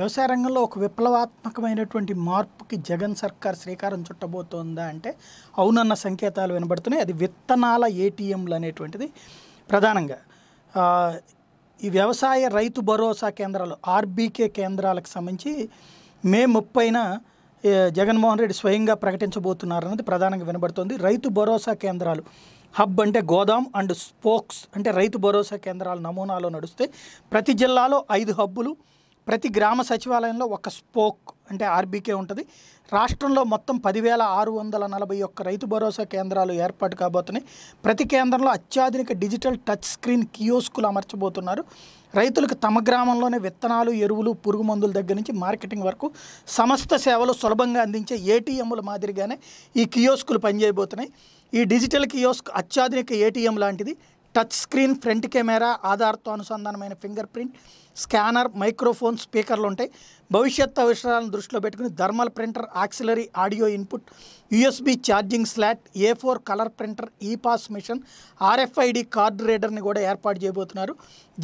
వ్యవసాయ రంగంలో ఒక విప్లవాత్మకమైనటువంటి మార్పుకి జగన్ సర్కార్ శ్రీకారం చుట్టబోతోందా అంటే అవునన్న సంకేతాలు వినబడుతున్నాయి అది విత్తనాల ఏటీఎంలు అనేటువంటిది ప్రధానంగా ఈ వ్యవసాయ రైతు భరోసా కేంద్రాలు ఆర్బీకే కేంద్రాలకు సంబంధించి మే ముప్పైన జగన్మోహన్ రెడ్డి స్వయంగా ప్రకటించబోతున్నారన్నది ప్రధానంగా వినబడుతోంది రైతు భరోసా కేంద్రాలు హబ్ అంటే గోదాం అండ్ స్పోక్స్ అంటే రైతు భరోసా కేంద్రాల నమూనాలో నడుస్తే ప్రతి జిల్లాలో ఐదు హబ్బులు ప్రతి గ్రామ సచివాలయంలో ఒక స్పోక్ అంటే ఆర్బీకే ఉంటుంది రాష్ట్రంలో మొత్తం పదివేల ఆరు వందల నలభై ఒక్క రైతు భరోసా కేంద్రాలు ఏర్పాటు కాబోతున్నాయి ప్రతి కేంద్రంలో అత్యాధునిక డిజిటల్ టచ్ స్క్రీన్ కియోస్కులు అమర్చబోతున్నారు రైతులకు తమ గ్రామంలోనే విత్తనాలు ఎరువులు పురుగు మందుల దగ్గర నుంచి మార్కెటింగ్ వరకు సమస్త సేవలు సులభంగా అందించే ఏటీఎంల మాదిరిగానే ఈ కియోస్కులు పనిచేయబోతున్నాయి ఈ డిజిటల్ కియోస్క్ అత్యాధునిక ఏటీఎం లాంటిది టచ్ స్క్రీన్ ఫ్రంట్ కెమెరా ఆధార్తో అనుసంధానమైన ఫింగర్ ప్రింట్ స్కానర్ మైక్రోఫోన్ స్పీకర్లు ఉంటాయి భవిష్యత్ అవసరాలను దృష్టిలో పెట్టుకుని thermal printer auxiliary audio input USB charging slot A four colour printer e pos machine RFID card రీడర్ని కూడా ఏర్పాటు చేయబోతున్నారు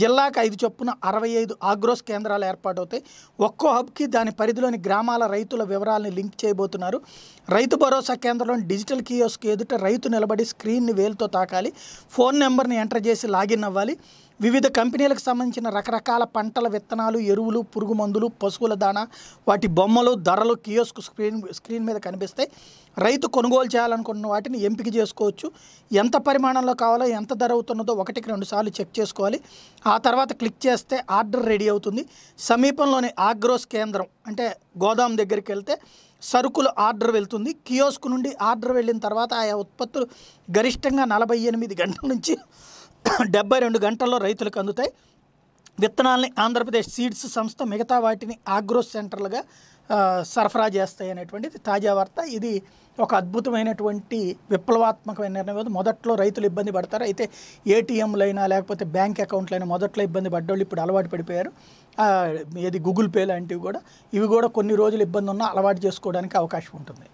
జిల్లాకు ఐదు చొప్పున అరవై ఐదు ఆగ్రోస్ కేంద్రాలు ఏర్పాటవుతాయి ఒక్కో హబ్కి దాని పరిధిలోని గ్రామాల రైతుల వివరాలను లింక్ చేయబోతున్నారు రైతు భరోసా కేంద్రంలోని డిజిటల్ కియోస్కి ఎదుట రైతు నిలబడి స్క్రీన్ని వేలుతో తాకాలి ఫోన్ నెంబర్ని ఎంటర్ చేసి లాగిన్ అవ్వాలి వివిధ కంపెనీలకు సంబంధించిన రకరకాల పంటల విత్తనాలు ఎరువులు పురుగు మందులు పశువుల దాణా వాటి బొమ్మలు ధరలు కియోస్క్ స్క్రీన్ స్క్రీన్ మీద కనిపిస్తాయి రైతు కొనుగోలు చేయాలనుకున్న వాటిని ఎంపిక చేసుకోవచ్చు ఎంత పరిమాణంలో కావాలో ఎంత ధర అవుతున్నదో ఒకటికి రెండు సార్లు చెక్ చేసుకోవాలి ఆ తర్వాత క్లిక్ చేస్తే ఆర్డర్ రెడీ అవుతుంది సమీపంలోని ఆగ్రోస్ కేంద్రం అంటే గోదాం దగ్గరికి వెళ్తే సరుకుల ఆర్డర్ వెళ్తుంది కియోస్క్ నుండి ఆర్డర్ వెళ్ళిన తర్వాత ఆయా ఉత్పత్తులు గరిష్టంగా నలభై ఎనిమిది గంటల నుంచి డెబ్బై రెండు గంటల్లో రైతులకు అందుతాయి విత్తనాలని ఆంధ్రప్రదేశ్ సీడ్స్ సంస్థ మిగతా వాటిని ఆగ్రో సెంటర్లుగా సరఫరా చేస్తాయి అనేటువంటిది తాజా వార్త ఇది ఒక అద్భుతమైనటువంటి విప్లవాత్మకమైన నిర్ణయం మొదట్లో రైతులు ఇబ్బంది పడతారు అయితే ఏటీఎంలైనా లేకపోతే బ్యాంక్ అకౌంట్లైనా మొదట్లో ఇబ్బంది పడ్డోళ్ళు ఇప్పుడు అలవాటు పడిపోయారు ఇది గూగుల్ పే లాంటివి కూడా ఇవి కూడా కొన్ని రోజులు ఇబ్బంది ఉన్నా అలవాటు చేసుకోవడానికి అవకాశం ఉంటుంది